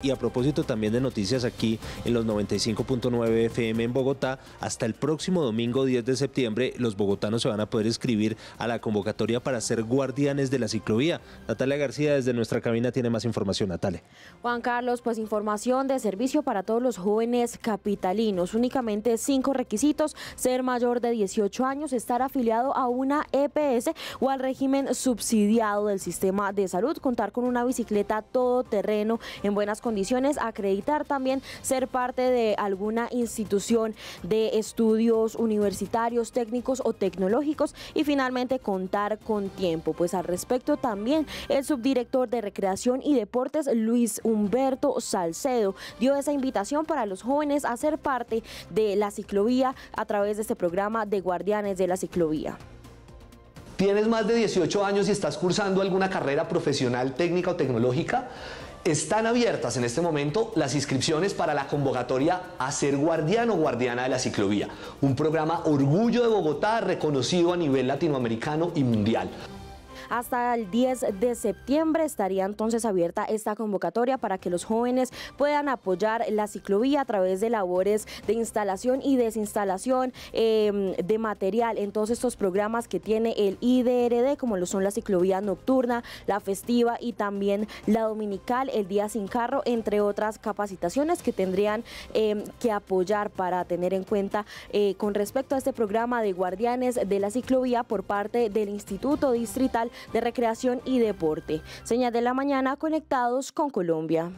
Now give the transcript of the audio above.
Y a propósito también de noticias aquí en los 95.9 FM en Bogotá, hasta el próximo domingo 10 de septiembre los bogotanos se van a poder escribir a la convocatoria para ser guardianes de la ciclovía. Natalia García desde nuestra cabina tiene más información. Natalia. Juan Carlos, pues información de servicio para todos los jóvenes capitalinos. Únicamente cinco requisitos, ser mayor de 18 años, estar afiliado a una EPS o al régimen subsidiado del sistema de salud, contar con una bicicleta todoterreno en buenas condiciones condiciones, acreditar también ser parte de alguna institución de estudios universitarios, técnicos o tecnológicos y finalmente contar con tiempo. Pues al respecto también el subdirector de Recreación y Deportes, Luis Humberto Salcedo, dio esa invitación para los jóvenes a ser parte de la ciclovía a través de este programa de guardianes de la ciclovía. ¿Tienes más de 18 años y estás cursando alguna carrera profesional, técnica o tecnológica? Están abiertas en este momento las inscripciones para la convocatoria a ser guardián o guardiana de la ciclovía, un programa orgullo de Bogotá reconocido a nivel latinoamericano y mundial. Hasta el 10 de septiembre estaría entonces abierta esta convocatoria para que los jóvenes puedan apoyar la ciclovía a través de labores de instalación y desinstalación em, de material en todos estos programas que tiene el IDRD, como lo son la ciclovía nocturna, la festiva y también la dominical, el día sin carro, entre otras capacitaciones que tendrían em, que apoyar para tener en cuenta eh, con respecto a este programa de guardianes de la ciclovía por parte del Instituto Distrital de recreación y deporte. Señal de la mañana conectados con Colombia.